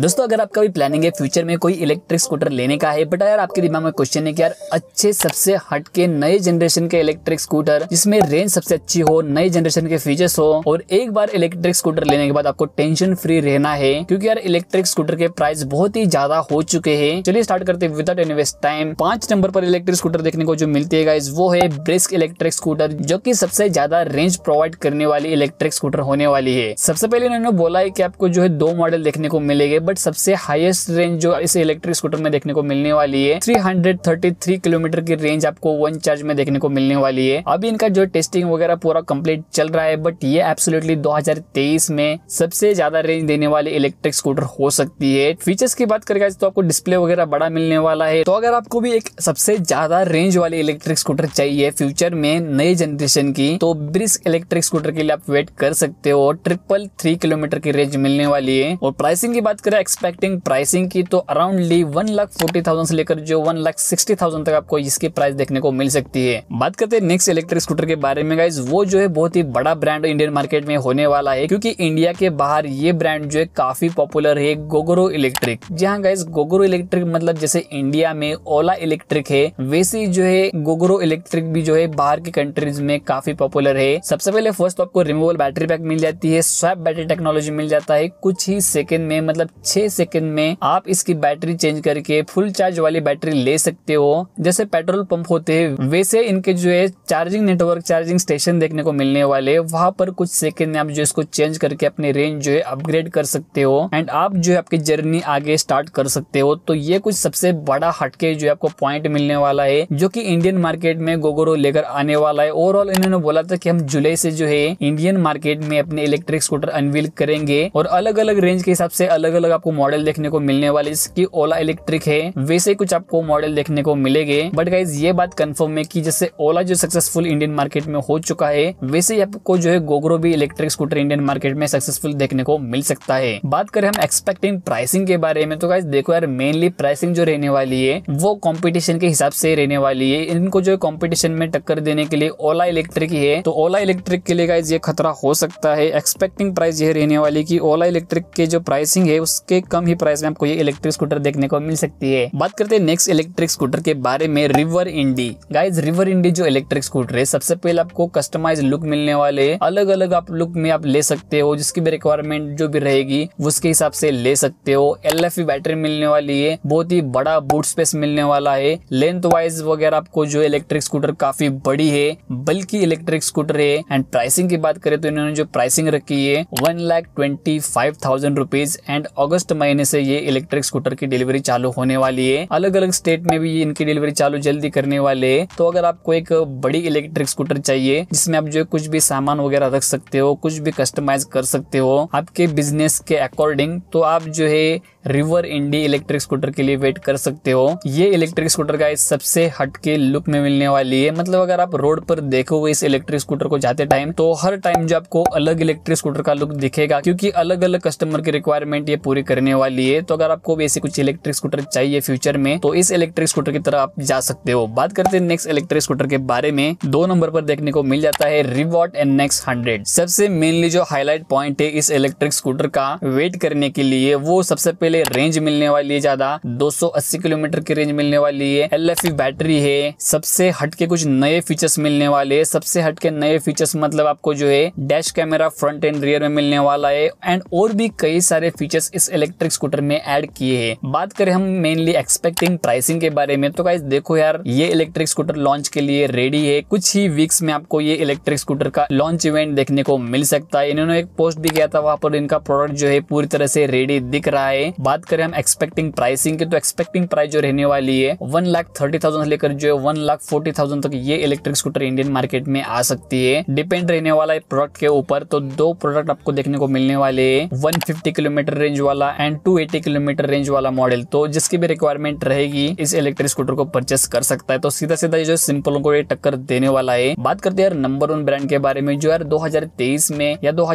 दोस्तों अगर आपका भी प्लानिंग है फ्यूचर में कोई इलेक्ट्रिक स्कूटर लेने का है बट यार आपके दिमाग में क्वेश्चन है कि यार अच्छे सबसे हट के नए जनरेशन के इलेक्ट्रिक स्कूटर जिसमें रेंज सबसे अच्छी हो नए जनरेशन के फीचर्स हो और एक बार इलेक्ट्रिक स्कूटर लेने के बाद आपको टेंशन फ्री रहना है क्योंकि यार इलेक्ट्रिक स्कूटर के प्राइस बहुत ही ज्यादा हो चुके हैं चलिए स्टार्ट करते हैं विदाउट एनी वेस्ट टाइम पांच नंबर पर इलेक्ट्रिक स्कूटर देखने को जो मिलती है वो है ब्रिस्क इलेक्ट्रिक स्कूटर जो की सबसे ज्यादा रेंज प्रोवाइड करने वाली इलेक्ट्रिक स्कूटर होने वाली है सबसे पहले इन्होंने बोला है की आपको जो है दो मॉडल देखने को मिलेगा बट सबसे हाईएस्ट रेंज जो इस इलेक्ट्रिक स्कूटर में देखने को मिलने वाली है 333 किलोमीटर की रेंज आपको वन चार्ज में देखने को मिलने वाली है अभी इनका जो टेस्टिंग वगैरह पूरा कंप्लीट चल रहा है बट ये एब्सोल्युटली 2023 में सबसे ज्यादा रेंज देने वाली इलेक्ट्रिक स्कूटर हो सकती है फीचर्स की बात करेगा तो आपको डिस्प्ले वगैरह बड़ा मिलने वाला है तो अगर आपको भी एक सबसे ज्यादा रेंज वाली इलेक्ट्रिक स्कूटर चाहिए फ्यूचर में नई जनरेशन की तो ब्रिस्क इलेक्ट्रिक स्कूटर के लिए आप वेट कर सकते हो ट्रिपल थ्री किलोमीटर की रेंज मिलने वाली है और प्राइसिंग की बात करें हमेशा एक्सपेक्टिंग प्राइसिंग की तो aroundly one lakh forty thousand से लेकर जो वन लाख सिक्सटी थाउजेंड तक आपको इसकी प्राइस देखने को मिल सकती है बात करते हैं नेक्स्ट इलेक्ट्रिक स्कूटर के बारे में गाइज वो जो है बहुत ही बड़ा ब्रांड इंडियन मार्केट में होने वाला है क्योंकि इंडिया के बाहर ये ब्रांड जो है काफी पॉपुलर है गोगोरो इलेक्ट्रिक जहाँ गाइज गोगोरो इलेक्ट्रिक मतलब जैसे इंडिया में ओला इलेक्ट्रिक है वैसे जो है गोगोरो इलेक्ट्रिक भी जो है बाहर की कंट्रीज में काफी पॉपुलर है सबसे पहले फर्स्ट तो आपको रिमूवल बैटरी पैक मिल जाती है स्वैप बैटरी टेक्नोलॉजी मिल जाता है कुछ ही सेकंड में मतलब छह सेकंड में आप इसकी बैटरी चेंज करके फुल चार्ज वाली बैटरी ले सकते हो जैसे पेट्रोल पंप होते हैं वैसे इनके जो है चार्जिंग नेटवर्क चार्जिंग स्टेशन देखने को मिलने वाले वहां पर कुछ सेकंड में आप जो इसको चेंज करके अपने रेंज जो है अपग्रेड कर सकते हो एंड आप जो है आपकी जर्नी आगे स्टार्ट कर सकते हो तो ये कुछ सबसे बड़ा हटके जो है आपको पॉइंट मिलने वाला है जो की इंडियन मार्केट में गोगोरो लेकर आने वाला है ओवरऑल इन्होंने बोला था की हम जुलाई से जो है इंडियन मार्केट में अपने इलेक्ट्रिक स्कूटर अनवील करेंगे और अलग अलग रेंज के हिसाब से अलग अलग अलग मतलब आपको मॉडल देखने को मिलने वाले जिसकी ओला इलेक्ट्रिक है वैसे कुछ आपको मॉडल देखने को मिलेगे बट गाइज ये बात कंफर्म है की जैसे ओला जो सक्सेसफुल इंडियन मार्केट में हो चुका है वैसे ही आपको जो है गोग्रो भी इलेक्ट्रिक स्कूटर इंडियन मार्केट में सक्सेसफुल देखने को मिल सकता है बात करें हम एक्सपेक्टिंग प्राइसिंग के बारे में तो गाइज देखो यार मेनली प्राइसिंग जो रहने वाली है वो कॉम्पिटिशन के हिसाब से रहने वाली है इनको जो है कॉम्पिटिशन में टक्कर देने के लिए ओला इलेक्ट्रिक ही है तो ओला इलेक्ट्रिक के लिए गाइज ये खतरा हो सकता है एक्सपेक्टिंग प्राइस ये रहने वाली की ओला इलेक्ट्रिक के जो प्राइसिंग है उस के कम ही प्राइस में आपको ये इलेक्ट्रिक स्कूटर देखने को मिल सकती है बात करते हैं नेक्स्ट इलेक्ट्रिक स्कूटर के बारे में River Indie guys River Indie जो इलेक्ट्रिक स्कूटर है सबसे पहले आपको कस्टमाइज लुक मिलने वाले अलग अलग आप लुक में आप ले सकते हो जिसकी भी रिक्वायरमेंट जो भी रहेगी उसके हिसाब से ले सकते हो एल बैटरी मिलने वाली है बहुत ही बड़ा बूट स्पेस मिलने वाला है लेंथ वाइज वगैरह आपको जो इलेक्ट्रिक स्कूटर काफी बड़ी है बल्कि इलेक्ट्रिक स्कूटर है एंड प्राइसिंग की बात करें तो इन्होंने जो प्राइसिंग रखी है one lakh twenty five thousand rupees and अगस्त महीने से ये इलेक्ट्रिक स्कूटर की डिलीवरी चालू होने वाली है अलग अलग स्टेट में भी इनकी डिलीवरी चालू जल्दी करने वाले है तो अगर आपको एक बड़ी इलेक्ट्रिक स्कूटर चाहिए जिसमें आप जो कुछ भी सामान वगैरह रख सकते हो कुछ भी कस्टमाइज कर सकते हो आपके बिजनेस के अकॉर्डिंग तो आप जो है रिवर इंडी इलेक्ट्रिक स्कूटर के लिए वेट कर सकते हो ये इलेक्ट्रिक स्कूटर का सबसे हटके लुक में मिलने वाली है मतलब अगर आप रोड पर देखोगे इस इलेक्ट्रिक स्कूटर को जाते टाइम तो हर टाइम जो आपको अलग इलेक्ट्रिक स्कूटर का लुक दिखेगा क्योंकि अलग अलग कस्टमर की रिक्वायरमेंट ये पूरी पूरी करने वाली है तो अगर आपको भी ऐसे कुछ इलेक्ट्रिक स्कूटर चाहिए फ्यूचर में तो इस इलेक्ट्रिक स्कूटर की तरह आप जा सकते हो बात करते हैं नेक्स्ट इलेक्ट्रिक स्कूटर के बारे में दो नंबर पर देखने को मिल जाता है रिवॉट एंड नेक्स्ट हंड्रेड सबसे मेनली जो हाईलाइट पॉइंट है इस इलेक्ट्रिक स्कूटर का वेट करने के लिए वो सबसे पहले रेंज मिलने वाली है ज्यादा 280 किलोमीटर की रेंज मिलने वाली है एल बैटरी e है सबसे हटके कुछ नए फीचर्स मिलने वाले है सबसे हटके नए फीचर्स मतलब आपको जो है dash camera front and rear में मिलने वाला है एंड और भी कई सारे फीचर्स इस इलेक्ट्रिक स्कूटर में एड किए हैं बात करें हम मेनली एक्सपेक्टिंग प्राइसिंग के बारे में तो गाइज देखो यार ये इलेक्ट्रिक स्कूटर लॉन्च के लिए रेडी है कुछ ही वीक्स में आपको ये इलेक्ट्रिक स्कूटर का लॉन्च इवेंट देखने को मिल सकता है इन्होंने एक पोस्ट भी किया था वहां पर इनका प्रोडक्ट जो है पूरी तरह से रेडी दिख रहा है बात करें हम एक्सपेक्टिंग प्राइसिंग की तो एक्सपेक्टिंग प्राइस जो रहने वाली है वन लाख थर्टी थाउजेंड से लेकर जो है वन लाख फोर्टी थाउजेंड तक ये इलेक्ट्रिक स्कूटर इंडियन मार्केट में आ सकती है डिपेंड रहने वाला है प्रोडक्ट के ऊपर तो दो प्रोडक्ट आपको देखने को मिलने वाले है वन फिफ्टी किलोमीटर रेंज वाला वाला एंड 280 किलोमीटर रेंज वाला मॉडल तो जिसकी भी रिक्वायरमेंट रहेगी इस इलेक्ट्रिक स्कूटर को परचेस कर सकता है तो सीधा सीधा जो सिंपल को ये टक्कर देने वाला है बात करते हैं नंबर वन ब्रांड के बारे में जो यार दो में या दो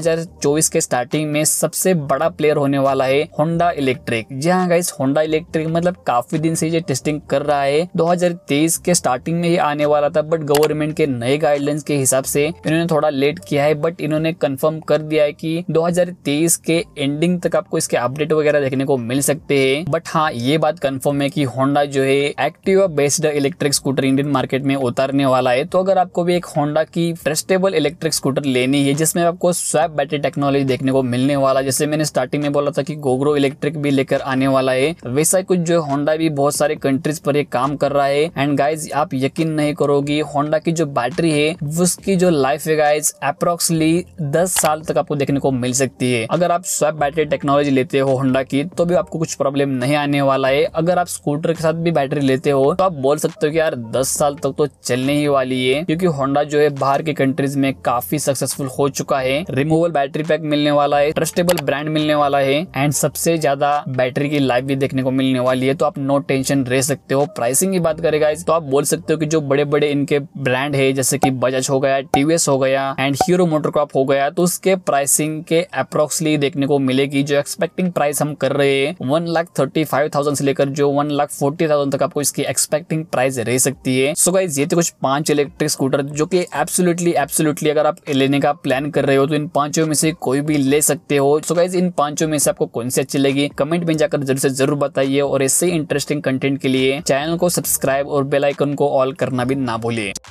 के स्टार्टिंग में सबसे बड़ा प्लेयर होने वाला है होंडा इलेक्ट्रिक जी हाँ गाइस होंडा इलेक्ट्रिक मतलब काफी दिन से ये टेस्टिंग कर रहा है 2023 के स्टार्टिंग में ही आने वाला था बट गवर्नमेंट के नए गाइडलाइंस के हिसाब से इन्होंने थोड़ा लेट किया है बट इन्होंने कंफर्म कर दिया है कि 2023 के एंडिंग तक आपको इसके अपडेट वगैरह देखने को मिल सकते हैं बट हाँ ये बात कंफर्म है कि होंडा जो है active based electric scooter Indian market में उतारने वाला है तो अगर आपको भी एक होंडा की ट्रस्टेबल इलेक्ट्रिक स्कूटर लेनी है जिसमें आपको स्वैप बैटरी टेक्नोलॉजी देखने को मिलने वाला जैसे मैंने स्टार्टिंग में बोला था कि गोग्रो इलेक्ट्रिक भी लेकर आने वाला है वैसा कुछ जो होंडा भी बहुत सारे कंट्रीज पर ये काम कर रहा है एंड गाइज आप यकीन नहीं करोगी होंडा की जो बैटरी है उसकी जो लाइफ है गाइज अप्रोक्सली दस साल तक आपको देखने को मिल सकती है अगर आप स्वैप बैटरी टेक्नोलॉजी लेते लेते हो होंडा की तो भी आपको कुछ प्रॉब्लम नहीं आने वाला है अगर आप स्कूटर के साथ भी बैटरी लेते हो तो आप बोल सकते हो कि यार 10 साल तक तो चलने ही वाली है क्योंकि होंडा जो है बाहर के कंट्रीज में काफी सक्सेसफुल हो चुका है रिमूवल बैटरी पैक मिलने वाला है ट्रस्टेबल ब्रांड मिलने वाला है एंड सबसे ज्यादा बैटरी की लाइफ भी देखने को मिलने वाली है तो आप नो टेंशन रह सकते हो प्राइसिंग की बात करेगा तो आप बोल सकते हो कि जो बड़े बड़े इनके ब्रांड है जैसे की बजाज हो गया टीवीएस हो गया एंड हीरो मोटरक्रॉप हो गया तो उसके प्राइसिंग के अप्रोक्सली देखने को मिलेगी जो एक्सपेक्टिंग स्टार्टिंग प्राइस हम कर रहे हैं one lakh thirty five thousand से लेकर जो वन लाख फोर्टी थाउजेंड तक आपको इसकी एक्सपेक्टिंग प्राइस रह सकती है सो so गाइज ये थे कुछ पांच इलेक्ट्रिक स्कूटर जो कि एब्सोल्युटली एब्सोल्युटली अगर आप लेने का प्लान कर रहे हो तो इन पांचों में से कोई भी ले सकते हो सो so गाइज इन पांचों में से आपको कौन सी अच्छी लगी कमेंट में जाकर जरूर से जरूर बताइए और ऐसे इंटरेस्टिंग कंटेंट के लिए चैनल को सब्सक्राइब और बेलाइकन को ऑल करना भी ना भूलिए